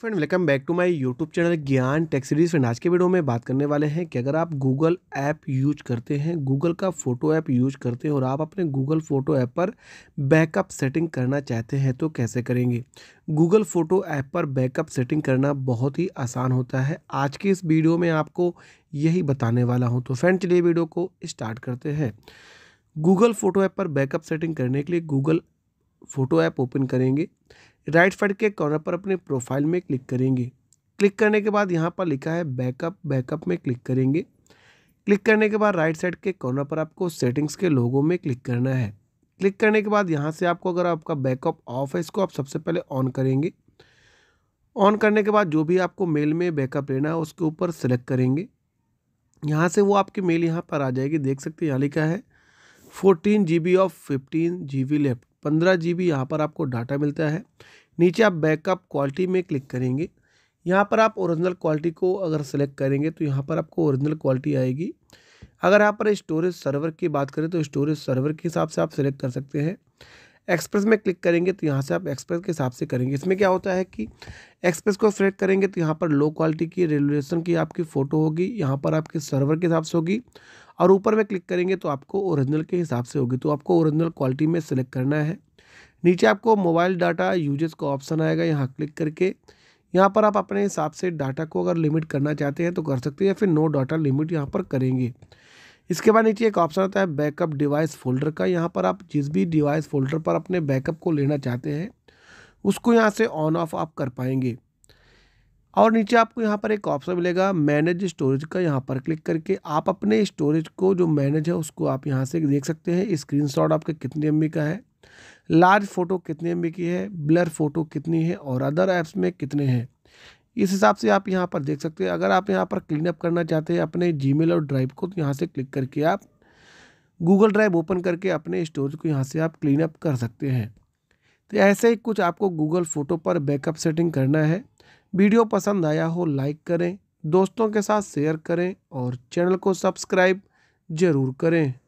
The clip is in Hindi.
friend welcome back to my YouTube channel Gyan tech series friend आज के वीडियो में बात करने वाले हैं कि अगर आप गूगल ऐप यूज करते हैं गूगल का फोटो ऐप यूज करते हैं और आप अपने गूगल फोटो ऐप पर बैकअप सेटिंग करना चाहते हैं तो कैसे करेंगे गूगल फोटो ऐप पर बैकअप सेटिंग करना बहुत ही आसान होता है आज के इस वीडियो में आपको यही बताने वाला हूँ तो फ्रेंड चलिए वीडियो को स्टार्ट करते हैं गूगल फोटो ऐप पर बैकअप सेटिंग करने के लिए गूगल फ़ोटो ऐप ओपन करेंगे राइट साइड के कॉर्नर पर अपने प्रोफाइल में क्लिक करेंगे क्लिक करने के बाद यहाँ पर लिखा है बैकअप बैकअप में क्लिक करेंगे क्लिक करने के बाद राइट साइड के कॉर्नर पर आपको सेटिंग्स के लोगों में क्लिक करना है क्लिक करने के बाद यहाँ से आपको अगर आपका बैकअप ऑफ है इसको आप सबसे पहले ऑन करेंगे ऑन करने के बाद जो भी आपको मेल में बैकअप लेना है उसके ऊपर सेलेक्ट करेंगे यहाँ से वो आपकी मेल यहाँ पर आ जाएगी देख सकते हैं यहाँ लिखा है fourteen G B of fifteen G B left पंद्रह जी बी यहाँ पर आपको डाटा मिलता है नीचे आप बैकअप क्वालिटी में क्लिक करेंगे यहाँ पर आप ओरिजिनल क्वालिटी को अगर सेलेक्ट करेंगे तो यहाँ पर आपको ओरिजिनल क्वालिटी आएगी अगर यहाँ पर स्टोरेज सर्वर की बात करें तो स्टोरेज सर्वर के हिसाब से आप सेलेक्ट कर सकते हैं एक्सप्रेस में क्लिक करेंगे तो यहाँ से आप एक्सप्रेस के हिसाब से करेंगे इसमें क्या होता है कि एक्सप्रेस को सिलेक्ट करेंगे तो यहाँ पर लो क्वालिटी की रेजुलेशन की आपकी फ़ोटो होगी यहाँ पर आपके सर्वर के हिसाब से होगी और ऊपर में क्लिक करेंगे तो आपको ओरिजिनल के हिसाब से होगी तो आपको ओरिजिनल क्वालिटी में सेलेक्ट करना है नीचे आपको मोबाइल डाटा यूजेस का ऑप्शन आएगा यहाँ क्लिक करके यहाँ पर आप अपने हिसाब से डाटा को अगर लिमिट करना चाहते हैं तो कर सकते हैं या फिर नो डाटा लिमिट यहाँ पर करेंगे इसके बाद नीचे एक ऑप्शन आता है बैकअप डिवाइस फोल्डर का यहाँ पर आप जिस भी डिवाइस फोल्डर पर अपने बैकअप को लेना चाहते हैं उसको यहाँ से ऑन ऑफ आप कर पाएंगे और नीचे आपको यहाँ पर एक ऑप्शन मिलेगा मैनेज स्टोरेज का यहाँ पर क्लिक करके आप अपने स्टोरेज को जो मैनेज है उसको आप यहाँ से देख सकते हैं शॉट आपके कितने एम का है लार्ज फ़ोटो कितने एम की है ब्लर फ़ोटो कितनी है और अदर ऐप्स में कितने हैं इस हिसाब से आप यहाँ पर देख सकते हैं अगर आप यहाँ पर क्लीन अप करना चाहते हैं अपने जीमेल और ड्राइव को तो यहाँ से क्लिक करके आप गूगल ड्राइव ओपन करके अपने स्टोरेज को यहाँ से आप क्लीन अप कर सकते हैं तो ऐसे ही कुछ आपको गूगल फ़ोटो पर बैकअप सेटिंग करना है वीडियो पसंद आया हो लाइक करें दोस्तों के साथ शेयर करें और चैनल को सब्सक्राइब ज़रूर करें